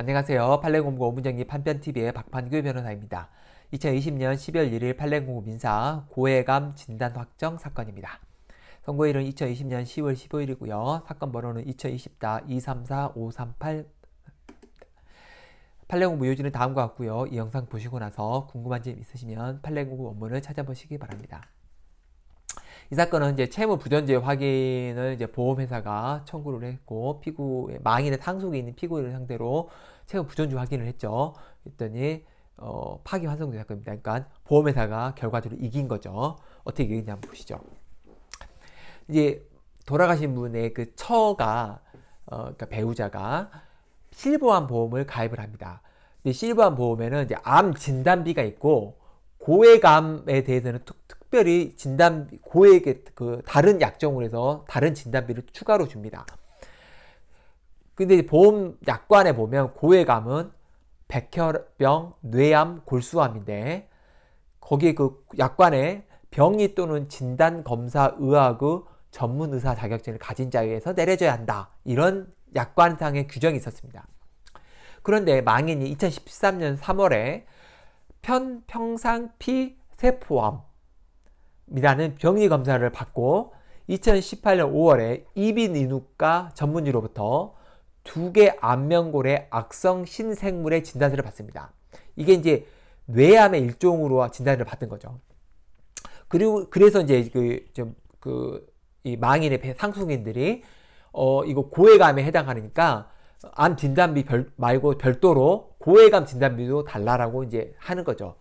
안녕하세요. 팔레공고 문정리 판편TV의 박판규 변호사입니다. 2020년 12월 1일 팔레공고 민사 고해감 진단 확정 사건입니다. 선고일은 2020년 10월 15일이고요. 사건 번호는 2020-234-538 팔레공부 요지는 다음과 같고요. 이 영상 보시고 나서 궁금한 점 있으시면 팔레공부 원문을 찾아보시기 바랍니다. 이 사건은 이제 채무 부존재 확인을 이제 보험회사가 청구를 했고 피고 망인의 상속에 있는 피고인을 상대로 채무 부존재 확인을 했죠. 했더니 어, 파기 환송된 사건입니다. 그러니까 보험회사가 결과적으로 이긴 거죠. 어떻게 이겼냐 한번 보시죠. 이제 돌아가신 분의 그 처가 어, 그러니까 배우자가 실보암 보험을 가입을 합니다. 실보암 보험에는 이제 암 진단비가 있고 고액암에 대해서는 특, 특 특별히 진단 고액의 그 다른 약정으로 해서 다른 진단비를 추가로 줍니다. 근데 보험 약관에 보면 고액암은 백혈병, 뇌암, 골수암인데 거기에 그 약관에 병이 또는 진단 검사 의학의 전문 의사 자격증을 가진 자에 게서 내려져야 한다. 이런 약관상의 규정이 있었습니다. 그런데 망인이 2013년 3월에 편평상 피세포암 이라는 병리 검사를 받고 2018년 5월에 이비인후과 전문의로부터 두 개 안면골의 악성 신생물의 진단서를 받습니다. 이게 이제 뇌암의 일종으로 진단을 받은 거죠. 그리고 그래서 이제 그좀그 그, 그 망인의 상속인들이 어 이거 고해감에 해당하니까 암 진단비 별, 말고 별도로 고해감 진단비도 달라라고 이제 하는 거죠.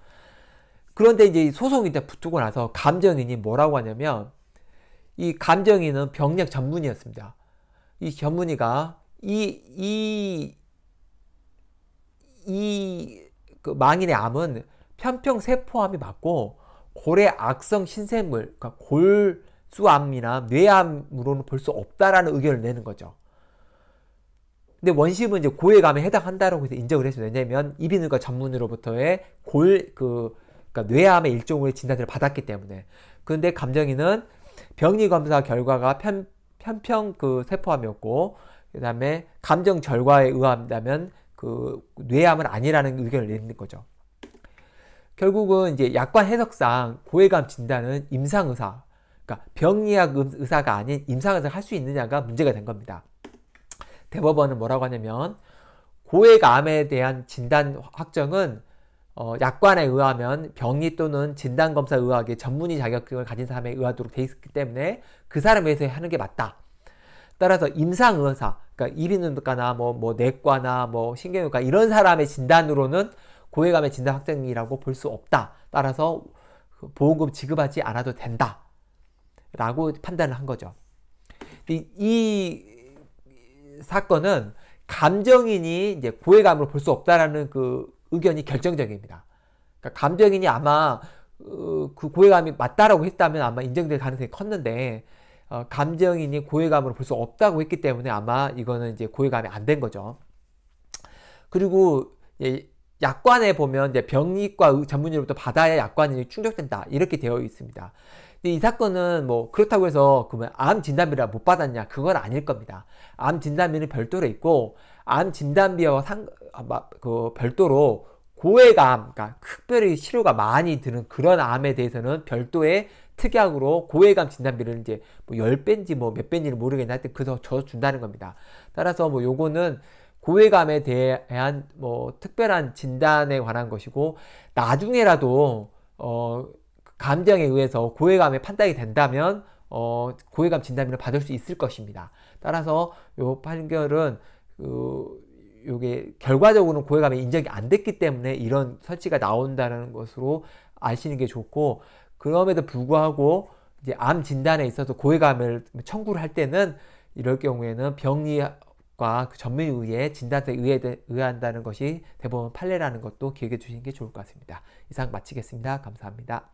그런데 이제 소송이 이제 붙고 나서 감정인이 뭐라고 하냐면 이 감정인은 병력 전문이었습니다. 이 전문의가 이, 이, 이, 그 망인의 암은 편평세포암이 맞고 고래 악성 신생물, 그러니까 골수암이나 뇌암으로는 볼 수 없다라는 의견을 내는 거죠. 근데 원심은 이제 고해감에 해당한다라고 인정을 했습니 왜냐면 이비인후과 전문의로부터의 골, 그, 그러니까 뇌암의 일종으로 진단을 받았기 때문에. 그런데 감정이는 병리 검사 결과가 편, 편평 그 세포암이었고 그다음에 감정 절과에 의한다면 그 뇌암은 아니라는 의견을 내는 거죠. 결국은 이제 약관 해석상 고해감 진단은 임상 의사 그러니까 병리학 의사가 아닌 임상 의사를 할 수 있느냐가 문제가 된 겁니다. 대법원은 뭐라고 하냐면 고액암에 대한 진단 확정은 어, 약관에 의하면 병리 또는 진단검사 의학의 전문의 자격증을 가진 사람에 의하도록 돼 있기 때문에 그 사람에 의해서 하는 게 맞다. 따라서 임상의사, 그러니까 이비인후과나 뭐, 뭐 내과나 뭐 신경외과 이런 사람의 진단으로는 고해감의 진단 확정이라고 볼 수 없다. 따라서 그 보험금 지급하지 않아도 된다. 라고 판단을 한 거죠. 이, 이 사건은 감정인이 이제 고해감으로볼 수 없다라는 그 의견이 결정적입니다. 그러니까 감정인이 아마 어, 그 고해감이 맞다라고 했다면 아마 인정될 가능성이 컸는데 어, 감정인이 고해감으로 볼 수 없다고 했기 때문에 아마 이거는 이제 고해감이 안 된 거죠. 그리고 예, 약관에 보면 이제 병리과 전문의로부터 받아야 약관이 충족된다 이렇게 되어 있습니다. 근데 이 사건은 뭐 그렇다고 해서 그러면 암 진단비를 못 받았냐 그건 아닐 겁니다. 암 진단비는 별도로 있고 암 진단비와 상, 아, 그 별도로 고액암, 그러니까 특별히 치료가 많이 드는 그런 암에 대해서는 별도의 특약으로 고액암 진단비를 이제 뭐 10배인지 뭐 몇 배인지는 모르겠는데 하여튼 그래서 저 준다는 겁니다. 따라서 뭐 요거는 고액암에 대한 뭐 특별한 진단에 관한 것이고 나중에라도 어 감정에 의해서 고액암에 판단이 된다면 어 고액암 진단비를 받을 수 있을 것입니다. 따라서 요 판결은 그 요게 결과적으로는 고해감이 인정이 안 됐기 때문에 이런 설치가 나온다는 것으로 아시는 게 좋고 그럼에도 불구하고 이제 암 진단에 있어서 고해감을 청구를 할 때는 이럴 경우에는 병리과 그 전문의의 진단에 의해, 의한다는 것이 대부분 판례라는 것도 기억해 주시는 게 좋을 것 같습니다. 이상 마치겠습니다. 감사합니다.